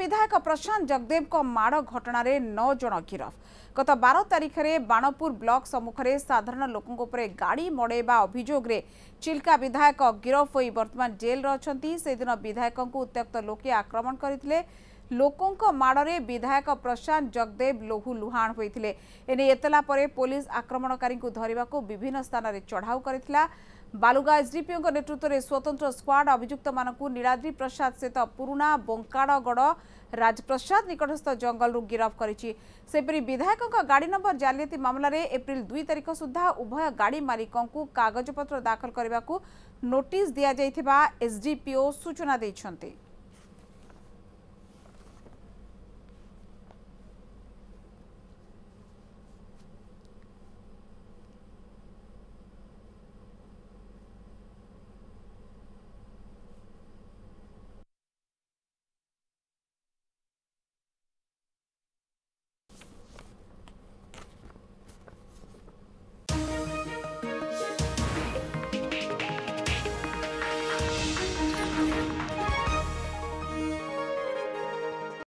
विधायक प्रशांत जगदेव को माड़ घटन नौ जन गिरफ गत बार तारीख में बाणपुर ब्लक सम्मुखें साधारण लोक गाड़ी मड़े अभोगे चिल्का विधायक गिरफ्त हो बर्तमान जेल अच्छा से दिन विधायकों उत्त्यक्त लोके आक्रमण करते लोकों माड़े विधायक प्रशांत जगदेव लोहुलुहाण होते एतला पुलिस आक्रमणकारी धरने को विभिन्न स्थान में चढ़ाऊ कर ବାଲୁଗା ଏସ୍ଡିପିଓଙ୍କ ନେତୃତ୍ୱରେ ସ୍ୱତନ୍ତ୍ର ସ୍କ୍ୱାଡ୍ ଅଭିଯୁକ୍ତମାନଙ୍କୁ ନୀଳାଦ୍ରି ପ୍ରସାଦ ସ୍ଥିତ ପୁରୁଣା ବଙ୍କାଡ଼ଗଡ଼ ରାଜପ୍ରସାଦ ନିକଟସ୍ଥ ଜଙ୍ଗଲରୁ ଗିରଫ କରିଛି ସେହିପରି ବିଧାୟକଙ୍କ ଗାଡ଼ି ନମ୍ବର ଜାଲିଆତି ମାମଲାରେ ଏପ୍ରିଲ ଦୁଇ ତାରିଖ ସୁଦ୍ଧା ଉଭୟ ଗାଡ଼ି ମାଲିକଙ୍କୁ କାଗଜପତ୍ର ଦାଖଲ କରିବାକୁ ନୋଟିସ୍ ଦିଆଯାଇଥିବା ଏସ୍ଡିପିଓ ସୂଚନା ଦେଇଛନ୍ତି